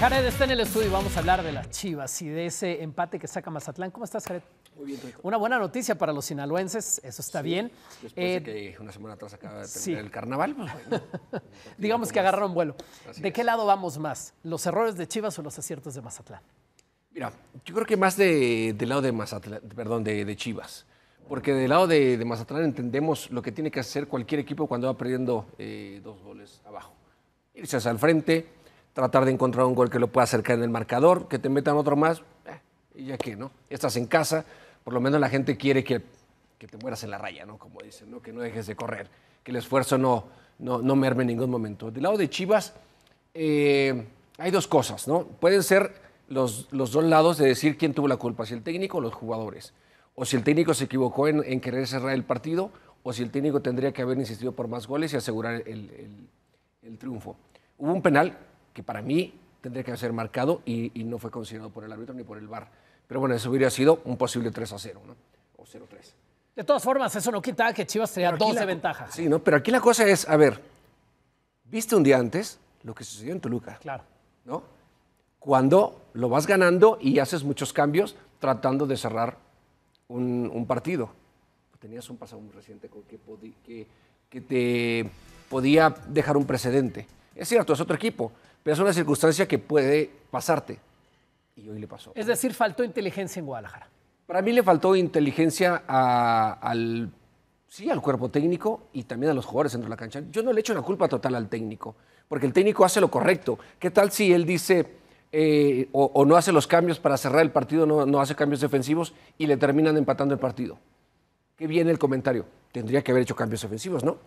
Jared está en el estudio y vamos a hablar de las Chivas y de ese empate que saca Mazatlán. ¿Cómo estás, Jared? Muy bien, Una buena noticia para los sinaloenses, eso está bien. Después de eh, que una semana atrás acaba de terminar el carnaval. Pues, Digamos que agarraron vuelo. ¿De qué lado vamos más? ¿Los errores de Chivas o los aciertos de Mazatlán? Mira, yo creo que más de, del lado de Mazatlán, perdón, de, Chivas. Porque del lado de, Mazatlán entendemos lo que tiene que hacer cualquier equipo cuando va perdiendo eh, dos goles abajo. Irse hacia el frente, tratar de encontrar un gol que lo pueda acercar en el marcador, que te metan otro más, eh, y ya que, ¿no? Estás en casa, por lo menos la gente quiere que, te mueras en la raya, ¿no? Como dicen, ¿no? Que no dejes de correr, que el esfuerzo no, no, merme en ningún momento. Del lado de Chivas, eh, hay dos cosas, ¿no? Pueden ser los, los dos lados de decir quién tuvo la culpa, si el técnico o los jugadores, o si el técnico se equivocó en, querer cerrar el partido, o si el técnico tendría que haber insistido por más goles y asegurar el triunfo. Hubo un penal que para mí tendría que ser marcado y, no fue considerado por el árbitro ni por el VAR. Pero bueno, eso hubiera sido un posible 3 a 0, ¿no? O 0 3. De todas formas, eso no quita que Chivas tenía 12 de ventaja. Sí, ¿no? Pero aquí la cosa es, a ver, viste un día antes lo que sucedió en Toluca. Claro. ¿No? Cuando lo vas ganando y haces muchos cambios tratando de cerrar un, partido. Tenías un pasado muy reciente con que, que, que te podía dejar un precedente. Es cierto, es otro equipo, pero es una circunstancia que puede pasarte. Y hoy le pasó. Es decir, faltó inteligencia en Guadalajara. Para mí le faltó inteligencia al, sí, al cuerpo técnico y también a los jugadores dentro de la cancha. Yo no le echo la culpa total al técnico, porque el técnico hace lo correcto. ¿Qué tal si él dice eh, o, no hace los cambios para cerrar el partido, no, hace cambios defensivos y le terminan empatando el partido? Qué viene el comentario. Tendría que haber hecho cambios defensivos, ¿no?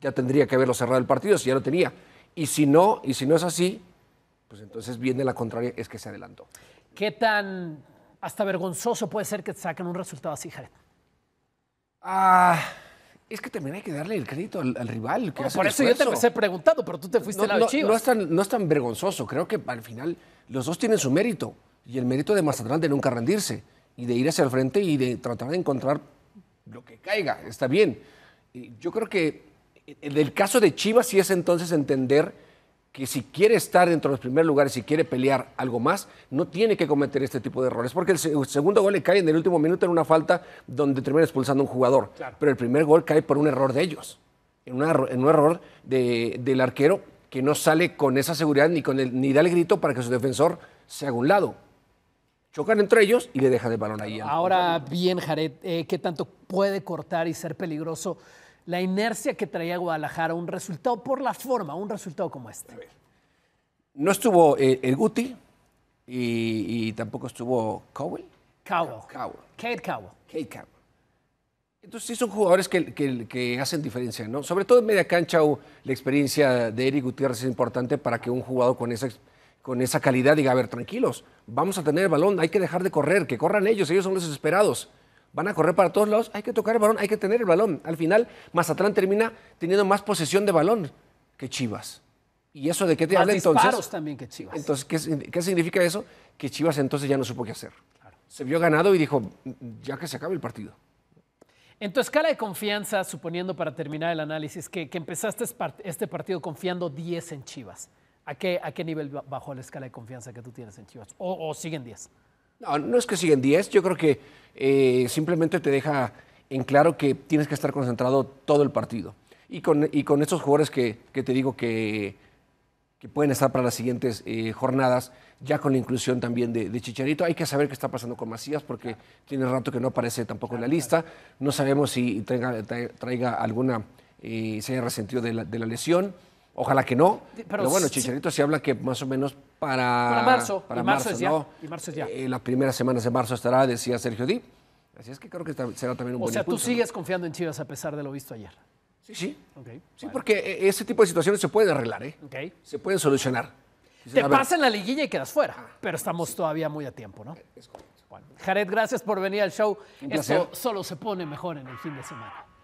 Ya tendría que haberlo cerrado el partido si ya lo tenía. Y si no, y si no es así, pues entonces viene la contraria, es que se adelantó. ¿Qué tan hasta vergonzoso puede ser que te saquen un resultado así, Jared? Ah, es que también hay que darle el crédito al, rival. por eso yo te he preguntado pero tú te fuiste no, no, es, tan, vergonzoso. Creo que al final los dos tienen su mérito. Y el mérito de Mazatlán de nunca rendirse y de ir hacia el frente y de tratar de encontrar lo que caiga. Está bien. Y yo creo que del el caso de Chivas sí es entonces entender que si quiere estar dentro de los primeros lugares, si quiere pelear algo más, no tiene que cometer este tipo de errores, porque el segundo gol le cae en el último minuto en una falta donde termina expulsando a un jugador, pero el primer gol cae por un error de ellos, en, en un error del arquero que no sale con esa seguridad ni, con ni da el grito para que su defensor se haga un lado. Chocan entre ellos y le dejan el balón ahí. Ahora bien, Jared, eh, ¿qué tanto puede cortar y ser peligroso la inercia que traía Guadalajara, un resultado por la forma, un resultado como este. no estuvo eh, el Guti y, tampoco estuvo Cowell. Cowell. Cowell. Kate Cowell. Kate Cowell. Entonces sí son jugadores que, hacen diferencia, ¿no? Sobre todo en media cancha uh, la experiencia de Eric Gutiérrez es importante para que un jugador con esa, con esa calidad diga, a ver, tranquilos, vamos a tener el balón, hay que dejar de correr, que corran ellos, ellos son los desesperados van a correr para todos lados, hay que tocar el balón, hay que tener el balón. Al final, Mazatlán termina teniendo más posesión de balón que Chivas. ¿Y eso de qué te habla entonces? también que Chivas. Entonces, ¿qué, significa eso? Que Chivas entonces ya no supo qué hacer. Se vio ganado y dijo, ya que se acabe el partido. En tu escala de confianza, suponiendo para terminar el análisis, que, que empezaste este partido confiando 10 en Chivas, ¿a qué, ¿a qué nivel bajó la escala de confianza que tú tienes en Chivas? ¿O, o siguen 10? No, no es que siguen 10, yo creo que eh, simplemente te deja en claro que tienes que estar concentrado todo el partido. Y con, y estos jugadores que, te digo que, que, pueden estar para las siguientes eh, jornadas, ya con la inclusión también de, Chicharito, hay que saber qué está pasando con Macías porque tiene rato que no aparece tampoco en la lista. No sabemos si traiga, alguna, eh, se haya resentido de la lesión. Ojalá que no. Pero, bueno, Chicharito sí. se habla que más o menos para, para marzo. Para marzo, es ya. Y marzo ya. Eh, las primeras semanas de marzo estará, decía Sergio Di. Así es que creo que será también un buen buen O sea, tú sigues confiando en Chivas a pesar de lo visto ayer. Sí, sí. Okay, sí, porque eh, ese tipo de situaciones se pueden arreglar, ¿eh? Se pueden solucionar. Te pasan en la liguilla y quedas fuera, ah, pero estamos todavía muy a tiempo, ¿no? Es Jared, gracias por venir al show. Eso solo se pone mejor en el fin de semana.